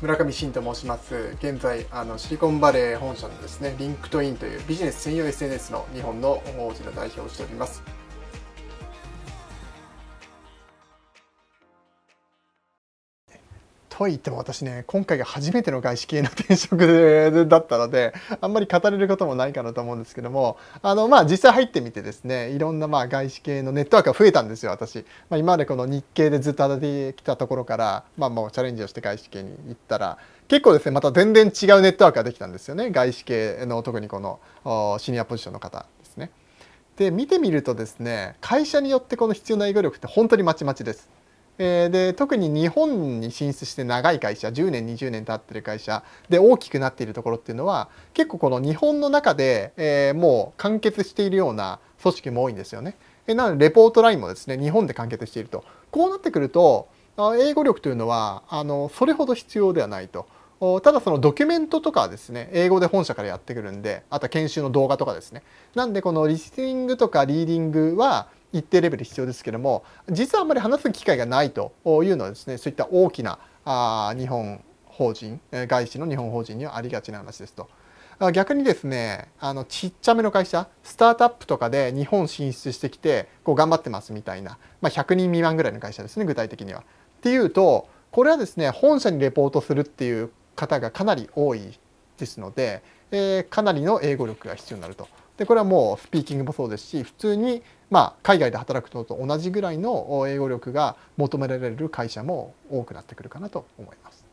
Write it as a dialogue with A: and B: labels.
A: 村上信と申します現在あのシリコンバレー本社のですねリンクトインというビジネス専用 SNS の日本の法人の代表をしておりますと言っても私ね今回が初めての外資系の転職だったのであんまり語れることもないかなと思うんですけどもあのまあ実際入ってみてですねいろんなまあ外資系のネットワークが増えたんですよ私、まあ、今までこの日系でずっと働いてきたところからまあもうチャレンジをして外資系に行ったら結構ですねまた全然違うネットワークができたんですよね外資系の特にこのシニアポジションの方ですね。で見てみるとですね会社によってこの必要な営業力って本当にまちまちです。えー、で特に日本に進出して長い会社10年20年経ってる会社で大きくなっているところっていうのは結構この日本の中で、えー、もう完結しているような組織も多いんですよね。えー、なのでレポートラインもですね日本で完結しているとこうなってくると英語力というのはあのそれほど必要ではないと。ただそのドキュメントとかはですね英語で本社からやってくるんであとは研修の動画とかですねなんでこのリスニングとかリーディングは一定レベル必要ですけども実はあんまり話す機会がないというのはですねそういった大きなあ日本法人外資の日本法人にはありがちな話ですと。逆にですねあのちっちゃめの会社スタートアップとかで日本進出してきてこう頑張ってますみたいな、まあ、100人未満ぐらいの会社ですね具体的には。っていうとこれはですね本社にレポートするっていう方がかなり多いですので、えー、かなりの英語力が必要になるとでこれはもうスピーキングもそうですし普通にまあ海外で働くのと同じぐらいの英語力が求められる会社も多くなってくるかなと思います。